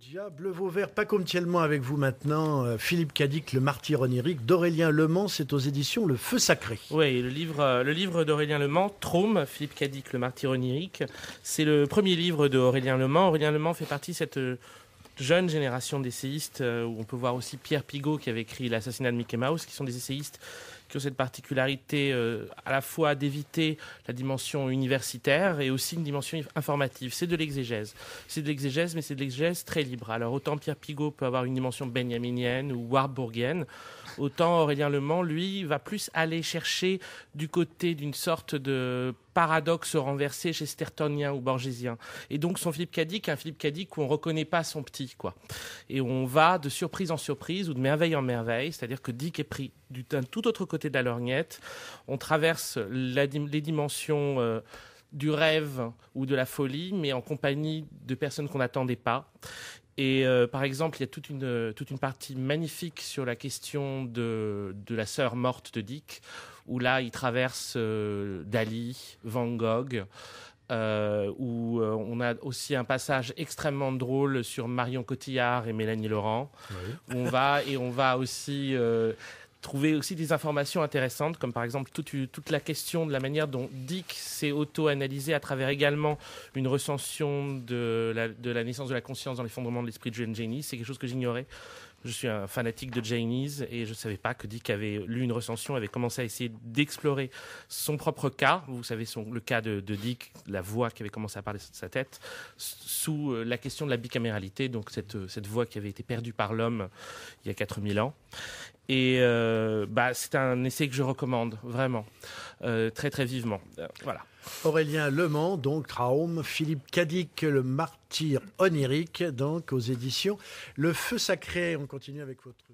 Diable Vauvert, pas comme tellement avec vous maintenant, euh, Philippe Cadic, le martyr onirique, d'Aurélien Le Mans, c'est aux éditions Le Feu Sacré. Oui, le livre, euh, le livre d'Aurélien Le Mans, Trôme, Philippe Cadic, le martyr onirique, c'est le premier livre d'Aurélien Le Mans. Aurélien Le Mans fait partie de cette euh, jeune génération d'essayistes, où on peut voir aussi Pierre Pigot qui avait écrit L'assassinat de Mickey Mouse, qui sont des essayistes qui ont cette particularité euh, à la fois d'éviter la dimension universitaire et aussi une dimension informative. C'est de l'exégèse. C'est de l'exégèse, mais c'est de l'exégèse très libre. Alors autant Pierre Pigot peut avoir une dimension benjaminienne ou warburgienne, autant Aurélien Le Mans, lui, va plus aller chercher du côté d'une sorte de paradoxe renversé chez Stertonien ou Borgésien. Et donc son Philippe Cadic, un Philippe Cadic où on ne reconnaît pas son petit, quoi. Et on va de surprise en surprise ou de merveille en merveille, c'est-à-dire que Dick est pris d'un tout autre côté de la lorgnette. On traverse les dimensions euh, du rêve ou de la folie, mais en compagnie de personnes qu'on n'attendait pas. Et euh, par exemple, il y a toute une, euh, toute une partie magnifique sur la question de, la sœur morte de Dick, où là, il traverse Dali, Van Gogh, où on a aussi un passage extrêmement drôle sur Marion Cotillard et Mélanie Laurent, où on va et on va aussi trouver aussi des informations intéressantes, comme par exemple toute, toute la question de la manière dont Dick s'est auto-analysé à travers également une recension de la, de la naissance de la conscience dans l'effondrement de l'esprit de Jane Janey. C'est quelque chose que j'ignorais. Je suis un fanatique de Janey's et je ne savais pas que Dick avait lu une recension, avait commencé à essayer d'explorer son propre cas. Vous savez, son, le cas de, Dick, la voix qui avait commencé à parler de sa tête, sous euh, la question de la bicaméralité, donc cette, euh, cette voix qui avait été perdue par l'homme il y a 4000 ans. Et euh, bah, c'est un essai que je recommande vraiment, euh, très très vivement. Euh, voilà. Aurélien Le Mans, donc Traum, Philippe Cadic, le martyr onirique, donc aux éditions Le Feu Sacré. On continue avec votre.